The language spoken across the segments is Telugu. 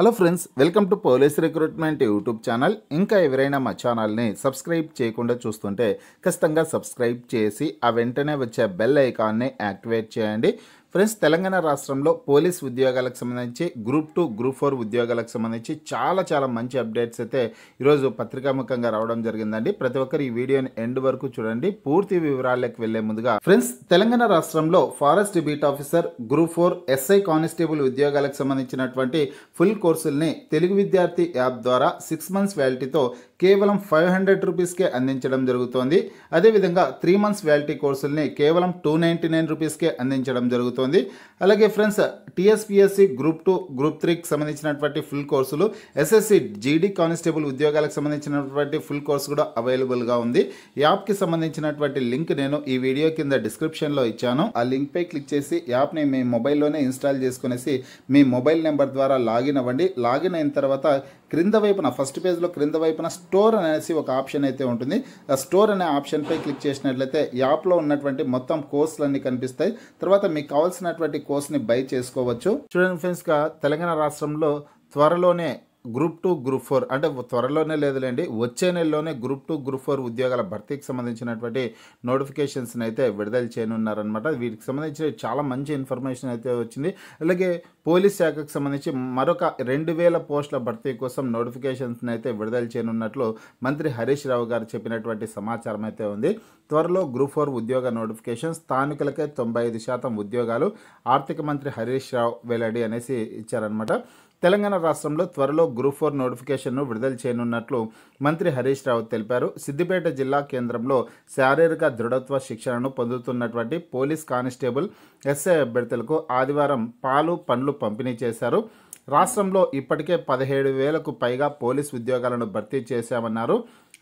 hello friends welcome to police recruitment YouTube channel ఇంకా ఎవరైనా మా ఛానల్ని సబ్స్క్రైబ్ చేయకుండా చూస్తుంటే ఖచ్చితంగా సబ్స్క్రైబ్ చేసి ఆ వెంటనే వచ్చే బెల్ ఐకాన్ని యాక్టివేట్ చేయండి ఫ్రెండ్స్ తెలంగాణ రాష్ట్రంలో పోలీస్ ఉద్యోగాలకు సంబంధించి గ్రూప్ టూ గ్రూప్ ఫోర్ ఉద్యోగాలకు సంబంధించి చాలా చాలా మంచి అప్డేట్స్ అయితే ఈరోజు పత్రికాముఖంగా రావడం జరిగిందండి ప్రతి ఒక్కరు ఈ వీడియోని ఎండ్ వరకు చూడండి పూర్తి వివరాలకు వెళ్లే ముందుగా ఫ్రెండ్స్ తెలంగాణ రాష్ట్రంలో forest beat officer group four SI constable ఉద్యోగాలకు సంబంధించినటువంటి ఫుల్ కోర్సుల్ని తెలుగు విద్యార్థి యాప్ ద్వారా సిక్స్ మంత్స్ వ్యాలిటీతో కేవలం ఫైవ్ హండ్రెడ్ రూపీస్కే అందించడం జరుగుతోంది అదేవిధంగా త్రీ మంత్స్ వ్యాలిటీ కోర్సుల్ని కేవలం టూ నైంటీ నైన్ రూపీస్కే అందించడం జరుగుతోంది అలాగే friends TSPSC group two group త్రీకి సంబంధించినటువంటి ఫుల్ కోర్సులు ఎస్ఎస్సి జీడీ కానిస్టేబుల్ ఉద్యోగాలకు సంబంధించినటువంటి ఫుల్ కోర్సు కూడా అవైలబుల్గా ఉంది యాప్కి సంబంధించినటువంటి లింక్ నేను ఈ వీడియో కింద డిస్క్రిప్షన్లో ఇచ్చాను ఆ లింక్పై క్లిక్ చేసి యాప్ని మీ మొబైల్లోనే ఇన్స్టాల్ చేసుకునేసి మీ మొబైల్ నెంబర్ ద్వారా లాగిన్ అవ్వండి లాగిన్ అయిన తర్వాత క్రింద వైపున ఫస్ట్ పేజ్లో క్రింద వైపున స్టోర్ అనేసి ఒక ఆప్షన్ అయితే ఉంటుంది ఆ స్టోర్ అనే ఆప్షన్పై క్లిక్ చేసినట్లయితే యాప్లో ఉన్నటువంటి మొత్తం కోర్సులన్నీ కనిపిస్తాయి తర్వాత మీకు కావాల్సినటువంటి కోర్స్ని బై చేసుకోవచ్చు చూడండి ఫ్రెండ్స్గా తెలంగాణ రాష్ట్రంలో త్వరలోనే గ్రూప్ టూ గ్రూప్ ఫోర్ అంటే త్వరలోనే లేదులేండి వచ్చే నెలలోనే గ్రూప్ టూ గ్రూప్ ఫోర్ ఉద్యోగాల భర్తీకి సంబంధించినటువంటి నోటిఫికేషన్స్ని అయితే విడుదల చేయనున్నారనమాట వీటికి సంబంధించి చాలా మంచి ఇన్ఫర్మేషన్ అయితే వచ్చింది అలాగే పోలీస్ శాఖకు సంబంధించి మరొక రెండు వేల పోస్టుల భర్తీ కోసం నోటిఫికేషన్స్ని అయితే విడుదల చేయనున్నట్లు మంత్రి హరీష్ రావు గారు చెప్పినటువంటి సమాచారం అయితే ఉంది త్వరలో గ్రూప్ ఫోర్ ఉద్యోగ నోటిఫికేషన్ స్థానికులకే తొంభై ఐదు శాతం ఉద్యోగాలు ఆర్థిక మంత్రి హరీష్ రావు వెల్లడి అనేసి ఇచ్చారనమాట తెలంగాణ రాష్ట్రంలో త్వరలో గ్రూప్ ఫోర్ నోటిఫికేషన్ను విడుదల చేయనున్నట్లు మంత్రి హరీష్ రావు తెలిపారు సిద్దిపేట జిల్లా కేంద్రంలో శారీరక దృఢత్వ శిక్షణను పొందుతున్నటువంటి పోలీస్ కానిస్టేబుల్ ఎస్ఐ అభ్యర్థులకు ఆదివారం పాలు పండ్లు పంపిణీ చేశారు రాష్ట్రంలో ఇప్పటికే పదిహేడు వేలకు పైగా పోలీస్ ఉద్యోగాలను భర్తీ చేశామన్నారు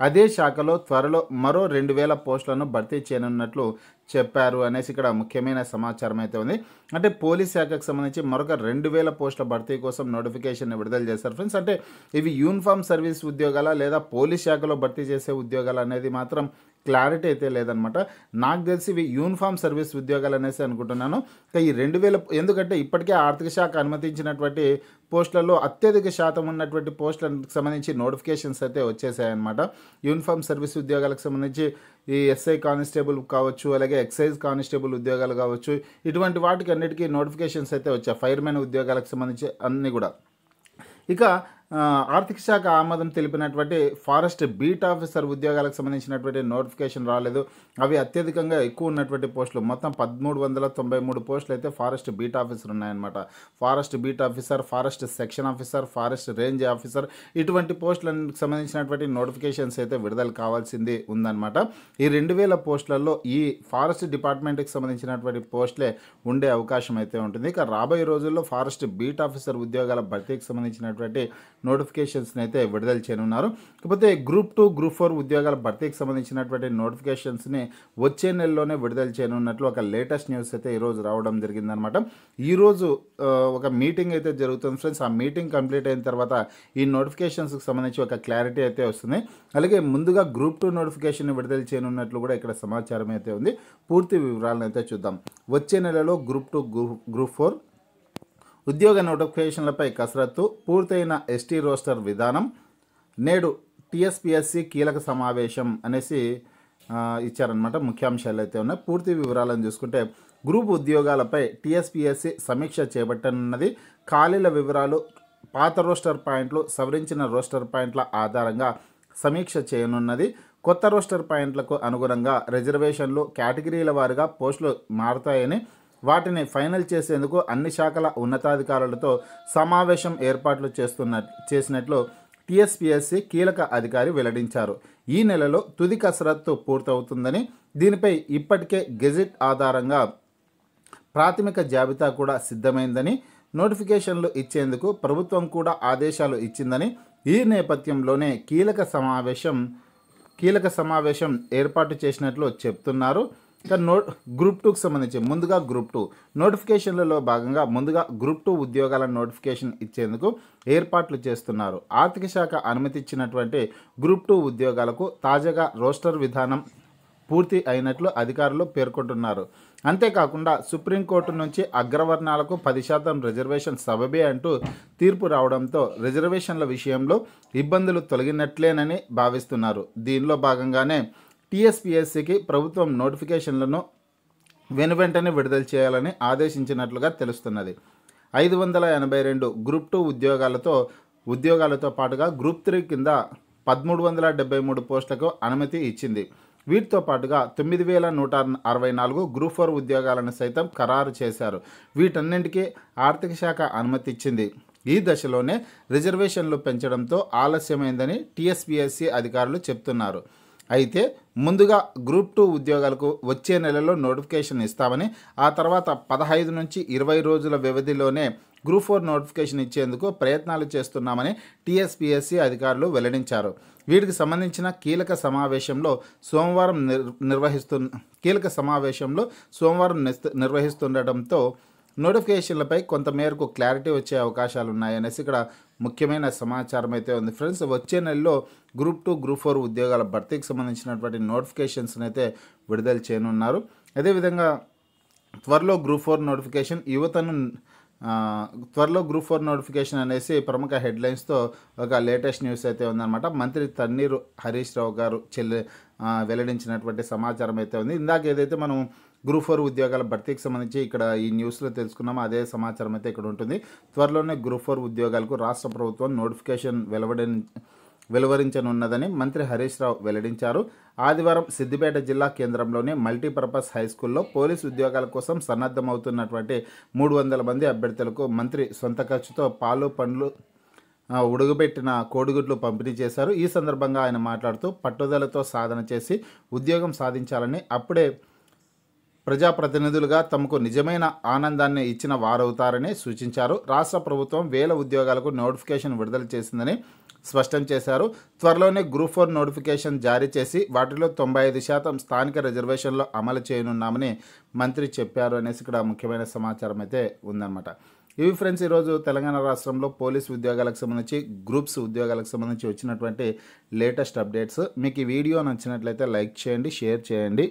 అదే శాఖలో త్వరలో మరో రెండు వేల పోస్టులను భర్తీ చేయనున్నట్లు చెప్పారు అనేసి ఇక్కడ ముఖ్యమైన సమాచారం అయితే ఉంది అంటే పోలీస్ శాఖకు సంబంధించి మరొక రెండు వేల పోస్టుల భర్తీ కోసం నోటిఫికేషన్ విడుదల చేశారు ఫ్రెండ్స్ అంటే ఇవి యూనిఫామ్ సర్వీస్ ఉద్యోగాల లేదా పోలీస్ శాఖలో భర్తీ చేసే ఉద్యోగాలు అనేది మాత్రం క్లారిటీ అయితే లేదనమాట నాకు తెలిసి ఇవి యూనిఫామ్ సర్వీస్ ఉద్యోగాలు అనేసి అనుకుంటున్నాను ఈ రెండు వేల ఎందుకంటే ఇప్పటికే ఆర్థిక శాఖ అనుమతించినటువంటి పోస్టులలో అత్యధిక శాతం ఉన్నటువంటి పోస్టులకు సంబంధించి నోటిఫికేషన్స్ అయితే వచ్చేసాయన్నమాట యూనిఫామ్ సర్వీస్ ఉద్యోగాలకు సంబంధించి ఈ ఎస్ఐ కానిస్టేబుల్ కావచ్చు అలాగే ఎక్సైజ్ కానిస్టేబుల్ ఉద్యోగాలు కావచ్చు ఇటువంటి వాటికి అన్నిటికీ నోటిఫికేషన్స్ అయితే వచ్చాయి ఫైర్మెన్ ఉద్యోగాలకు సంబంధించి అన్నీ కూడా ఇక ఆర్థిక శాఖ ఆమోదం తెలిపినటువంటి ఫారెస్ట్ బీట్ ఆఫీసర్ ఉద్యోగాలకు సంబంధించినటువంటి నోటిఫికేషన్ రాలేదు అవి అత్యధికంగా ఎక్కువ ఉన్నటువంటి పోస్టులు మొత్తం పదమూడు వందల తొంభై మూడు పోస్టులు అయితే ఫారెస్ట్ బీట్ ఆఫీసర్ ఉన్నాయన్నమాట forest beat officer forest section officer forest range officer ఇటువంటి పోస్టులకు సంబంధించినటువంటి నోటిఫికేషన్స్ అయితే విడుదల కావాల్సింది ఉందన్నమాట ఈ రెండు వేల పోస్టులలో ఈ ఫారెస్ట్ డిపార్ట్మెంట్కి సంబంధించినటువంటి పోస్టులే ఉండే అవకాశం అయితే ఉంటుంది ఇక రాబోయే రోజుల్లో ఫారెస్ట్ బీట్ ఆఫీసర్ ఉద్యోగాల భర్తీకి సంబంధించినటువంటి నోటిఫికేషన్స్ని అయితే విడుదల చేయనున్నారు కాకపోతే గ్రూప్ టూ గ్రూప్ ఫోర్ ఉద్యోగాల భర్తీకి సంబంధించినటువంటి నోటిఫికేషన్స్ని వచ్చే నెలలోనే విడుదల చేయనున్నట్లు ఒక లేటెస్ట్ న్యూస్ అయితే ఈరోజు రావడం జరిగిందనమాట ఈరోజు ఒక మీటింగ్ అయితే జరుగుతుంది ఫ్రెండ్స్ ఆ మీటింగ్ కంప్లీట్ అయిన తర్వాత ఈ నోటిఫికేషన్స్కి సంబంధించి ఒక క్లారిటీ అయితే వస్తుంది అలాగే ముందుగా గ్రూప్ టూ నోటిఫికేషన్ విడుదల చేయనున్నట్లు కూడా ఇక్కడ సమాచారం అయితే ఉంది పూర్తి వివరాలను అయితే చూద్దాం వచ్చే నెలలో group two group group four ఉద్యోగ నోటిఫికేషన్లపై కసరత్తు పూర్తయిన ఎస్టీ రోస్టర్ విధానం నేడు టీఎస్పిఎస్సి కీలక సమావేశం అనేసి ఇచ్చారనమాట ముఖ్యాంశాలు అయితే ఉన్నాయి పూర్తి వివరాలను చూసుకుంటే గ్రూప్ ఉద్యోగాలపై టీఎస్పిఎస్సి సమీక్ష చేపట్టనున్నది ఖాళీల వివరాలు పాత రోస్టర్ పాయింట్లు సవరించిన రోస్టర్ పాయింట్ల ఆధారంగా సమీక్ష చేయనున్నది కొత్త రోస్టర్ పాయింట్లకు అనుగుణంగా రిజర్వేషన్లు కేటగిరీల వారుగా పోస్టులు మారుతాయని వాటిని ఫైనల్ చేసేందుకు అన్ని శాఖల ఉన్నతాధికారులతో సమావేశం ఏర్పాట్లు చేస్తున్న చేసినట్లు టీఎస్పీఎస్సీ కీలక అధికారి వెల్లడించారు ఈ నెలలో తుది కసరత్తు పూర్తవుతుందని దీనిపై ఇప్పటికే గెజిట్ ఆధారంగా ప్రాథమిక జాబితా కూడా సిద్ధమైందని నోటిఫికేషన్లు ఇచ్చేందుకు ప్రభుత్వం కూడా ఆదేశాలు ఇచ్చిందని ఈ నేపథ్యంలోనే కీలక సమావేశం కీలక సమావేశం ఏర్పాటు చేసినట్లు చెప్తున్నారు ఇక నోట్ గ్రూప్ టూకి సంబంధించి ముందుగా గ్రూప్ టూ నోటిఫికేషన్లలో భాగంగా ముందుగా గ్రూప్ టూ ఉద్యోగాల నోటిఫికేషన్ ఇచ్చేందుకు ఏర్పాట్లు చేస్తున్నారు ఆర్థిక శాఖ అనుమతి ఇచ్చినటువంటి గ్రూప్ టూ ఉద్యోగాలకు తాజాగా రోస్టర్ విధానం పూర్తి అయినట్లు అధికారులు పేర్కొంటున్నారు అంతేకాకుండా సుప్రీంకోర్టు నుంచి అగ్రవర్ణాలకు పది శాతం రిజర్వేషన్ సబబే అంటూ తీర్పు రావడంతో రిజర్వేషన్ల విషయంలో ఇబ్బందులు తొలగినట్లేనని భావిస్తున్నారు దీనిలో భాగంగానే టీఎస్పీఎస్సీకి ప్రభుత్వం నోటిఫికేషన్లను వెనువెంటనే విడుదల చేయాలని ఆదేశించినట్లుగా తెలుస్తున్నది ఐదు వందల ఎనభై రెండు గ్రూప్ టూ ఉద్యోగాలతో ఉద్యోగాలతో పాటుగా గ్రూప్ త్రీ కింద పదమూడు వందల డెబ్బై మూడు పోస్టులకు అనుమతి ఇచ్చింది వీటితో పాటుగా తొమ్మిది వేల నూట అరవై నాలుగు గ్రూప్ ఫోర్ ఉద్యోగాలను సైతం ఖరారు చేశారు వీటన్నింటికీ ఆర్థిక శాఖ అనుమతి ఇచ్చింది ఈ దశలోనే రిజర్వేషన్లు పెంచడంతో ఆలస్యమైందని టీఎస్పీఎస్సీ అధికారులు చెప్తున్నారు అయితే ముందుగా గ్రూప్ టూ ఉద్యోగాలకు వచ్చే నెలలో నోటిఫికేషన్ ఇస్తామని ఆ తర్వాత పదహైదు నుంచి ఇరవై రోజుల వ్యవధిలోనే గ్రూప్ ఫోర్ నోటిఫికేషన్ ఇచ్చేందుకు ప్రయత్నాలు చేస్తున్నామని టీఎస్పీఎస్సీ అధికారులు వెల్లడించారు వీటికి సంబంధించిన కీలక సమావేశంలో సోమవారం నిర్వహిస్తు కీలక సమావేశంలో సోమవారం నిర్వహిస్తుండటంతో నోటిఫికేషన్లపై కొంత మేరకు క్లారిటీ వచ్చే అవకాశాలు ఉన్నాయనేసి ఇక్కడ ముఖ్యమైన సమాచారం అయితే ఉంది ఫ్రెండ్స్ వచ్చే నెలలో గ్రూప్ టూ గ్రూప్ ఫోర్ ఉద్యోగాల భర్తీకి సంబంధించినటువంటి నోటిఫికేషన్స్ని అయితే విడుదల చేయనున్నారు అదేవిధంగా త్వరలో గ్రూప్ ఫోర్ నోటిఫికేషన్ యువతను త్వరలో గ్రూప్ ఫోర్ నోటిఫికేషన్ అనేసి ప్రముఖ హెడ్లైన్స్తో ఒక లేటెస్ట్ న్యూస్ అయితే ఉందన్నమాట మంత్రి తన్నీరు హరీష్ రావు గారు చెల్లి వెల్లడించినటువంటి సమాచారం అయితే ఉంది ఇందాక ఏదైతే మనం గ్రూప్ ఫోర్ ఉద్యోగాల భర్తీకి సంబంధించి ఇక్కడ ఈ న్యూస్లో తెలుసుకున్నాము అదే సమాచారం అయితే ఇక్కడ ఉంటుంది త్వరలోనే గ్రూప్ ఫోర్ ఉద్యోగాలకు రాష్ట్ర ప్రభుత్వం నోటిఫికేషన్ వెలువడని వెలువరించనున్నదని మంత్రి హరీష్ రావు వెల్లడించారు ఆదివారం సిద్దిపేట జిల్లా కేంద్రంలోని మల్టీపర్పస్ హై స్కూల్లో పోలీసు ఉద్యోగాల కోసం సన్నద్ధమవుతున్నటువంటి మూడు వందల మంది అభ్యర్థులకు మంత్రి సొంత ఖర్చుతో పాలు పండ్లు ఉడుగుబెట్టిన కోడిగుడ్లు పంపిణీ చేశారు ఈ సందర్భంగా ఆయన మాట్లాడుతూ పట్టుదలతో సాధన చేసి ఉద్యోగం సాధించాలని అప్పుడే ప్రజాప్రతినిధులుగా తమకు నిజమైన ఆనందాన్ని ఇచ్చిన వారవుతారని సూచించారు రాష్ట్ర ప్రభుత్వం వేల ఉద్యోగాలకు నోటిఫికేషన్ విడుదల చేసిందని స్పష్టం చేశారు త్వరలోనే గ్రూప్ ఫోర్ నోటిఫికేషన్ జారీ చేసి వాటిలో తొంభై ఐదు శాతం స్థానిక రిజర్వేషన్లో అమలు చేయనున్నామని మంత్రి చెప్పారు అనేసి ఇక్కడ ముఖ్యమైన సమాచారం అయితే ఉందన్నమాట ఇవి ఫ్రెండ్స్ ఈరోజు తెలంగాణ రాష్ట్రంలో పోలీస్ ఉద్యోగాలకు సంబంధించి గ్రూప్స్ ఉద్యోగాలకు సంబంధించి వచ్చినటువంటి లేటెస్ట్ అప్డేట్స్ మీకు ఈ వీడియో నచ్చినట్లయితే లైక్ చేయండి షేర్ చేయండి